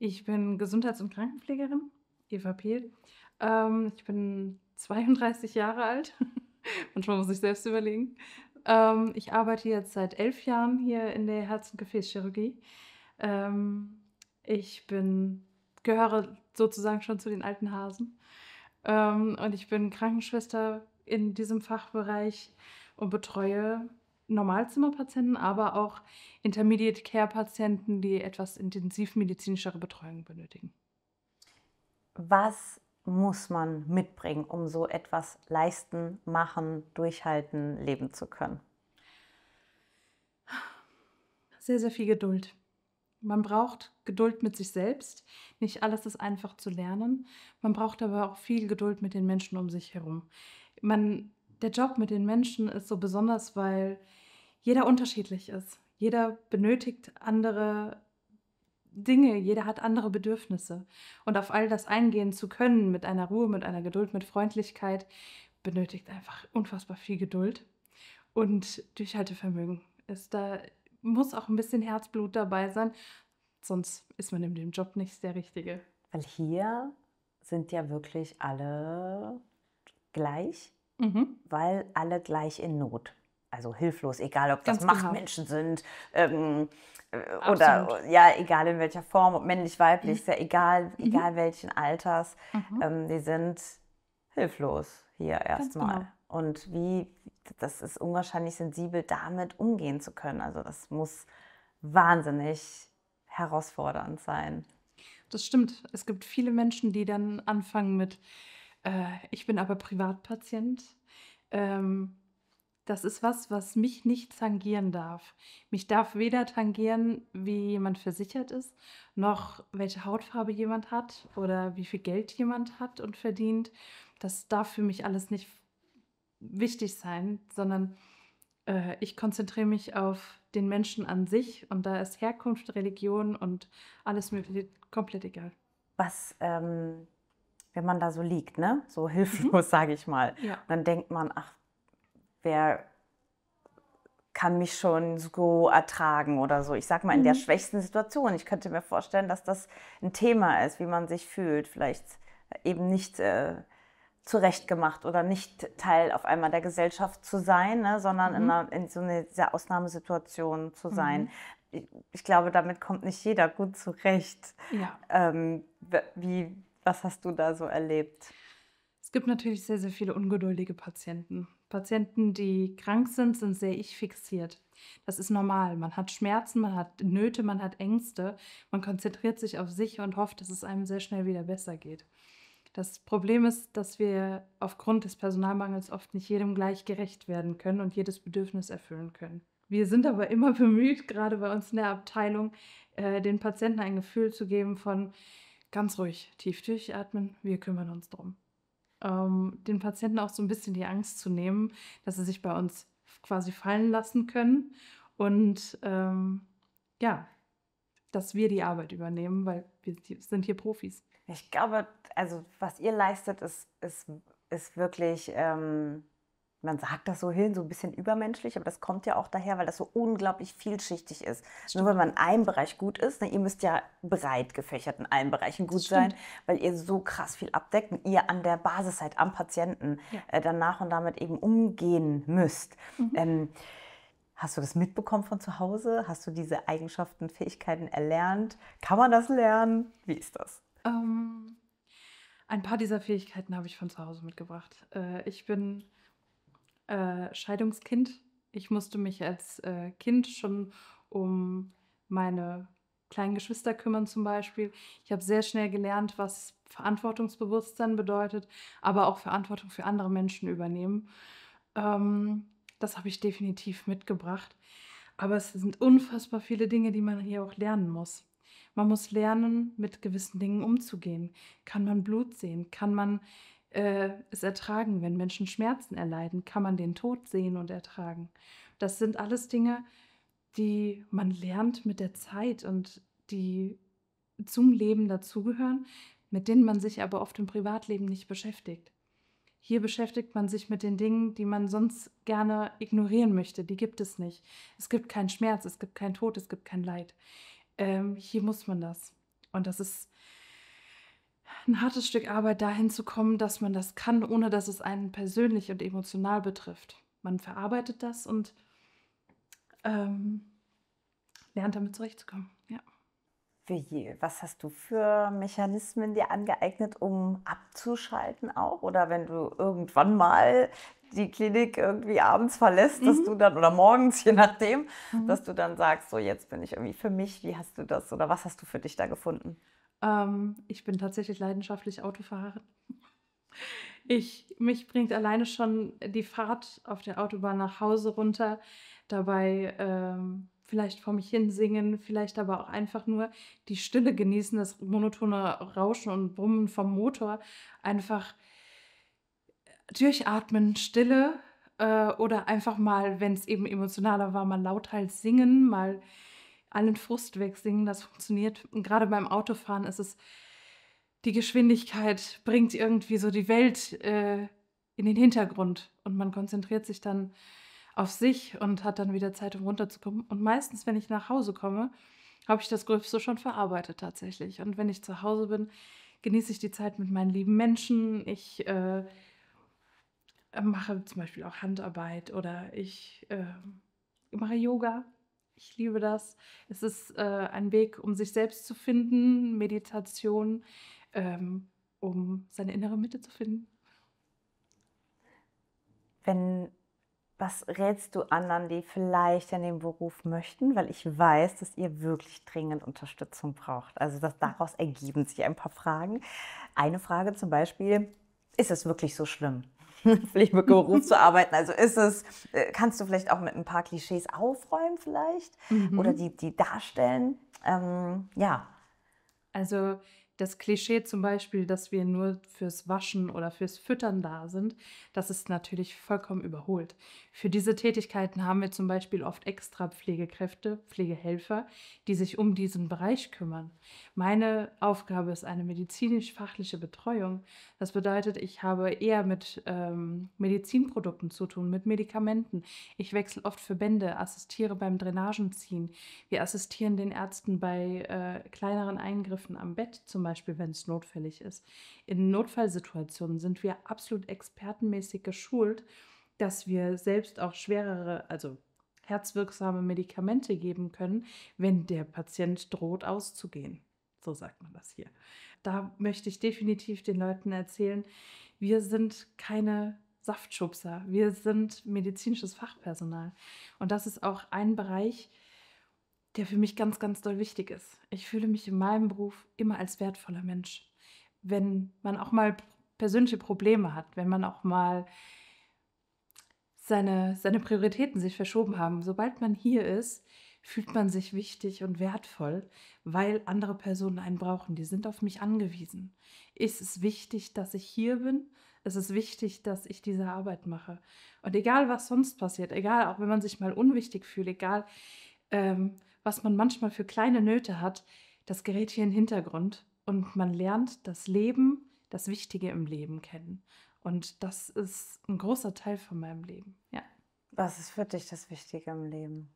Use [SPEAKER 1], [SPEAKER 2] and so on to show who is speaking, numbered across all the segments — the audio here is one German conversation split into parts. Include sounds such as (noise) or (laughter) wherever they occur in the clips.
[SPEAKER 1] Ich bin Gesundheits- und Krankenpflegerin, Eva Pehl. Ähm, ich bin 32 Jahre alt. (laughs) Manchmal muss ich selbst überlegen. Ähm, ich arbeite jetzt seit elf Jahren hier in der Herz- und Gefäßchirurgie. Ähm, ich bin, gehöre sozusagen schon zu den alten Hasen. Ähm, und ich bin Krankenschwester in diesem Fachbereich und betreue Normalzimmerpatienten, aber auch Intermediate Care Patienten, die etwas intensivmedizinischere Betreuung benötigen.
[SPEAKER 2] Was muss man mitbringen, um so etwas leisten, machen, durchhalten, leben zu können?
[SPEAKER 1] Sehr, sehr viel Geduld. Man braucht Geduld mit sich selbst. Nicht alles ist einfach zu lernen. Man braucht aber auch viel Geduld mit den Menschen um sich herum. Man der Job mit den Menschen ist so besonders, weil jeder unterschiedlich ist. Jeder benötigt andere Dinge, jeder hat andere Bedürfnisse. Und auf all das eingehen zu können, mit einer Ruhe, mit einer Geduld, mit Freundlichkeit, benötigt einfach unfassbar viel Geduld. Und Durchhaltevermögen ist da, muss auch ein bisschen Herzblut dabei sein, sonst ist man in dem Job nicht der Richtige. Weil hier sind ja wirklich alle gleich mhm.
[SPEAKER 2] weil alle gleich in Not. Also hilflos, egal ob das genau. Machtmenschen genau. sind ähm, äh, oder ja, egal in welcher Form, ob männlich, weiblich, mhm. ist ja egal, mhm. egal mhm. welchen Alters, mhm. ähm, die sind hilflos hier erstmal. Genau. Und wie, das ist unwahrscheinlich sensibel, damit umgehen zu können. Also das muss wahnsinnig herausfordernd sein.
[SPEAKER 1] Das stimmt. Es gibt viele Menschen, die dann anfangen mit, äh, ich bin aber Privatpatient. Ähm, das ist was, was mich nicht tangieren darf. Mich darf weder tangieren, wie jemand versichert ist, noch welche Hautfarbe jemand hat oder wie viel Geld jemand hat und verdient. Das darf für mich alles nicht wichtig sein, sondern äh, ich konzentriere mich auf den Menschen an sich und da ist Herkunft, Religion und alles mir komplett egal.
[SPEAKER 2] Was ähm, wenn man da so liegt, ne? so mhm. hilflos, mhm. (laughs) sage ich mal. Ja. Dann denkt man, ach, wer kann mich schon so ertragen oder so. Ich sage mal, in mhm. der schwächsten Situation. Ich könnte mir vorstellen, dass das ein Thema ist, wie man sich fühlt. Vielleicht äh, eben nicht äh, zurechtgemacht oder nicht Teil auf einmal der Gesellschaft zu sein, ne? sondern mhm. in, einer, in, so einer Ausnahmesituation zu mhm. sein ich glaube, damit kommt nicht jeder gut zurecht. Ja. Ähm, wie, was hast du da so erlebt?
[SPEAKER 1] Es gibt natürlich sehr, sehr viele ungeduldige Patienten. Patienten, die krank sind, sind sehr ich fixiert. Das ist normal. Man hat Schmerzen, man hat Nöte, man hat Ängste. Man konzentriert sich auf sich und hofft, dass es einem sehr schnell wieder besser geht. Das Problem ist, dass wir aufgrund des Personalmangels oft nicht jedem gleich gerecht werden können und jedes Bedürfnis erfüllen können. Wir sind aber immer (laughs) bemüht, gerade bei uns in der Abteilung, äh, den Patienten ein Gefühl zu geben von, ganz ruhig, tief durchatmen, wir kümmern uns drum. Ähm, den Patienten auch so ein bisschen die Angst zu nehmen, dass sie sich bei uns quasi fallen lassen können und ähm, ja, dass wir die Arbeit übernehmen, weil wir sind hier Profis. Ich
[SPEAKER 2] glaube, also was ihr leistet, ist, ist, ist wirklich ähm, man sagt das so hin, so ein bisschen übermenschlich, aber das kommt ja auch daher, weil das so unglaublich vielschichtig ist. Stimmt. Nur wenn man in einem Bereich gut ist, ne, ihr müsst ja breit gefächert in allen Bereichen gut sein, weil ihr so krass viel abdeckt und ihr an der Basis seid, am Patienten ja. äh, dann nach und damit eben umgehen müsst. Mhm. Ähm, Hast du das mitbekommen von zu Hause? Hast du diese Eigenschaften, Fähigkeiten erlernt? Kann man das lernen? Wie ist das?
[SPEAKER 1] Ähm, ein paar dieser Fähigkeiten habe ich von zu Hause mitgebracht. Äh, ich bin äh, Scheidungskind. Ich musste mich als äh, Kind schon um meine kleinen Geschwister kümmern zum Beispiel. Ich habe sehr schnell gelernt, was Verantwortungsbewusstsein bedeutet, aber auch Verantwortung für andere Menschen übernehmen. Ähm, das habe ich definitiv mitgebracht. Aber es sind unfassbar viele Dinge, die man hier auch lernen muss. Man muss lernen, mit gewissen Dingen umzugehen. Kann man Blut sehen? Kann man äh, es ertragen. Wenn Menschen Schmerzen erleiden, kann man den Tod sehen und ertragen. Das sind alles Dinge, die man lernt mit der Zeit und die zum Leben dazugehören, mit denen man sich aber oft im Privatleben nicht beschäftigt. Hier beschäftigt man sich mit den Dingen, die man sonst gerne ignorieren möchte. Die gibt es nicht. Es gibt keinen Schmerz, es gibt keinen Tod, es gibt kein Leid. Ähm, hier muss man das. Und das ist ein hartes Stück Arbeit dahin zu kommen, dass man das kann, ohne dass es einen persönlich und emotional betrifft. Man verarbeitet das und ähm, lernt damit zurechtzukommen. Ja. Wie, was hast du
[SPEAKER 2] für Mechanismen dir angeeignet, um abzuschalten auch? Oder wenn du irgendwann mal die Klinik irgendwie abends verlässt, mhm. dass du dann, oder morgens, je nachdem, mhm. dass du dann sagst, so jetzt bin ich irgendwie für mich, wie hast du das oder was hast du für dich da gefunden?
[SPEAKER 1] Ähm, ich bin tatsächlich leidenschaftlich Autofahrerin. Ich, mich bringt alleine schon die Fahrt auf der Autobahn nach Hause runter. Dabei ähm, vielleicht vor mich hin singen, vielleicht aber auch einfach nur die Stille genießen, das monotone Rauschen und Brummen vom Motor. Einfach äh, durchatmen, Stille äh, oder einfach mal, wenn es eben emotionaler war, mal lauthals singen, mal allen Frust wegsingen. Das funktioniert. Und gerade beim Autofahren ist es, die Geschwindigkeit bringt irgendwie so die Welt äh, in den Hintergrund und man konzentriert sich dann auf sich und hat dann wieder Zeit, um runterzukommen. Und meistens, wenn ich nach Hause komme, habe ich das Gröbste schon verarbeitet tatsächlich. Und wenn ich zu Hause bin, genieße ich die Zeit mit meinen lieben Menschen. Ich äh, mache zum Beispiel auch Handarbeit oder ich äh, mache Yoga ich liebe das. Es ist äh, ein Weg, um sich selbst zu finden, Meditation, ähm, um seine innere Mitte zu finden.
[SPEAKER 2] Wenn, was rätst du anderen, die vielleicht in den Beruf möchten? Weil ich weiß, dass ihr wirklich dringend Unterstützung braucht. Also das, hm. daraus ergeben sich ein paar Fragen. Eine Frage zum Beispiel, ist es wirklich so schlimm? (laughs) Pflegeberuf zu arbeiten. Also ist es, äh, kannst du vielleicht auch mit ein paar Klischees aufräumen
[SPEAKER 1] vielleicht mhm. oder die,
[SPEAKER 2] die darstellen?
[SPEAKER 1] Ähm, ja. Also das Klischee zum Beispiel, dass wir nur fürs Waschen oder fürs Füttern da sind, das ist natürlich vollkommen überholt. Für diese Tätigkeiten haben wir zum Beispiel oft extra Pflegekräfte, Pflegehelfer, die sich um diesen Bereich kümmern. Meine Aufgabe ist eine medizinisch-fachliche Betreuung. Das bedeutet, ich habe eher mit ähm, Medizinprodukten zu tun, mit Medikamenten. Ich wechsle oft Verbände, assistiere beim Drainagenziehen. Wir assistieren den Ärzten bei äh, kleineren Eingriffen am Bett zum Beispiel. Beispiel wenn es notwendig ist. In Notfallsituationen sind wir absolut expertenmäßig geschult, dass wir selbst auch schwerere, also herzwirksame Medikamente geben können, wenn der Patient droht auszugehen. So sagt man das hier. Da möchte ich definitiv den Leuten erzählen, wir sind keine Saftschubser, wir sind medizinisches Fachpersonal. Und das ist auch ein Bereich, der für mich ganz, ganz doll wichtig ist. Ich fühle mich in meinem Beruf immer als wertvoller Mensch. Wenn man auch mal persönliche Probleme hat, wenn man auch mal seine, seine Prioritäten sich verschoben haben. Sobald man hier ist, fühlt man sich wichtig und wertvoll, weil andere Personen einen brauchen. Die sind auf mich angewiesen. Es ist wichtig, dass ich hier bin. Es ist wichtig, dass ich diese Arbeit mache. Und egal, was sonst passiert, egal, auch wenn man sich mal unwichtig fühlt, egal, ähm, was man manchmal für kleine Nöte hat, das gerät hier in den Hintergrund und man lernt das Leben, das Wichtige im Leben kennen. Und das ist ein großer Teil von meinem Leben, ja. Was ist für dich das Wichtige im Leben?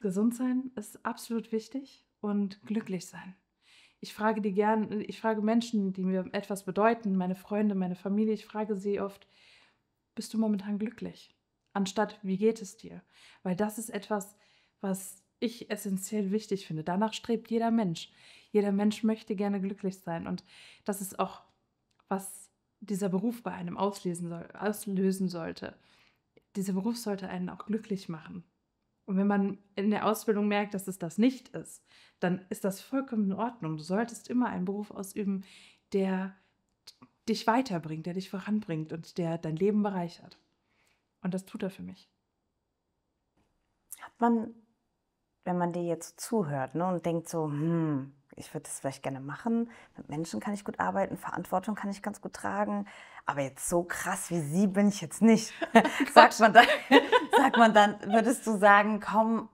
[SPEAKER 1] Gesund sein ist absolut wichtig und glücklich sein. Ich frage die gern, ich frage Menschen, die mir etwas bedeuten, meine Freunde, meine Familie, ich frage sie oft, bist du momentan glücklich? Anstatt, wie geht es dir? Weil das ist etwas, was ich essentiell wichtig finde. Danach strebt jeder Mensch. Jeder Mensch möchte gerne glücklich sein. Und das ist auch, was dieser Beruf bei einem auslesen soll, auslösen sollte. Dieser Beruf sollte einen auch glücklich machen. Und wenn man in der Ausbildung merkt, dass es das nicht ist, dann ist das vollkommen in Ordnung. Du solltest immer einen Beruf ausüben, der dich weiterbringt, der dich voranbringt und der dein Leben bereichert. Und das tut er für mich. Hat man
[SPEAKER 2] wenn man dir jetzt zuhört ne, und denkt so, hm, ich würde das vielleicht gerne machen, mit Menschen kann ich gut arbeiten, Verantwortung kann ich ganz gut tragen, aber jetzt so krass wie sie bin ich jetzt nicht. (laughs) (laughs) sagt, man dann, (laughs) sagt man dann, würdest du sagen, komm,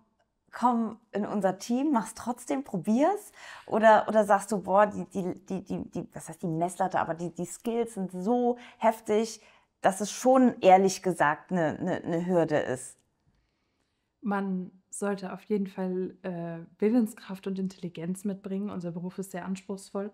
[SPEAKER 2] komm in unser Team, mach's trotzdem, probier's? Oder, oder sagst du, boah, die, die, die, die, die was heißt die Messlatte, aber die, die Skills sind so heftig, dass es schon ehrlich gesagt eine, eine, eine Hürde ist?
[SPEAKER 1] Man sollte auf jeden Fall äh, Willenskraft und Intelligenz mitbringen. Unser Beruf ist sehr anspruchsvoll,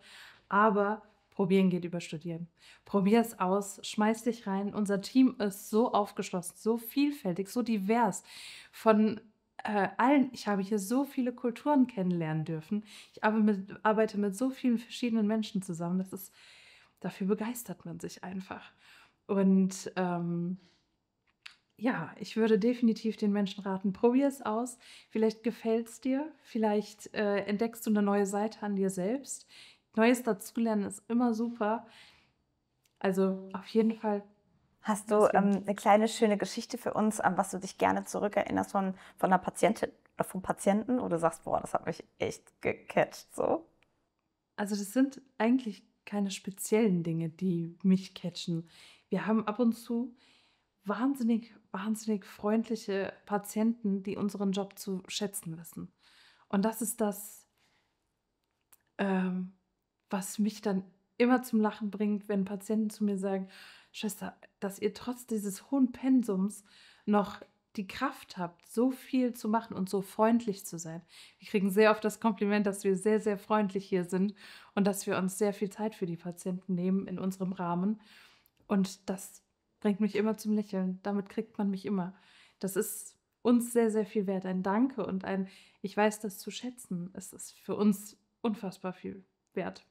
[SPEAKER 1] aber probieren geht über studieren. Probier es aus, schmeiß dich rein. Unser Team ist so aufgeschlossen, so vielfältig, so divers. Von äh, allen, ich habe hier so viele Kulturen kennenlernen dürfen. Ich mit, arbeite mit so vielen verschiedenen Menschen zusammen. Das ist, dafür begeistert man sich einfach. Und ähm, ja, ich würde definitiv den Menschen raten, probier es aus. Vielleicht gefällt es dir, vielleicht äh, entdeckst du eine neue Seite an dir selbst. Neues dazulernen ist immer super. Also auf jeden Fall.
[SPEAKER 2] Hast du ähm, eine kleine schöne Geschichte für uns, an was du dich gerne zurückerinnerst von, von einer Patientin oder vom Patienten, wo du sagst, boah, das hat mich echt gecatcht, so?
[SPEAKER 1] Also das sind eigentlich keine speziellen Dinge, die mich catchen. Wir haben ab und zu wahnsinnig, wahnsinnig freundliche Patienten, die unseren Job zu schätzen wissen. Und das ist das, ähm, was mich dann immer zum Lachen bringt, wenn Patienten zu mir sagen, Schwester, dass ihr trotz dieses hohen Pensums noch die Kraft habt, so viel zu machen und so freundlich zu sein. Wir kriegen sehr oft das Kompliment, dass wir sehr, sehr freundlich hier sind und dass wir uns sehr viel Zeit für die Patienten nehmen in unserem Rahmen. Und das bringt mich immer zum Lächeln. Damit kriegt man mich immer. Das ist uns sehr, sehr viel wert. Ein Danke und ein Ich weiß das zu schätzen. Es ist für uns unfassbar viel wert.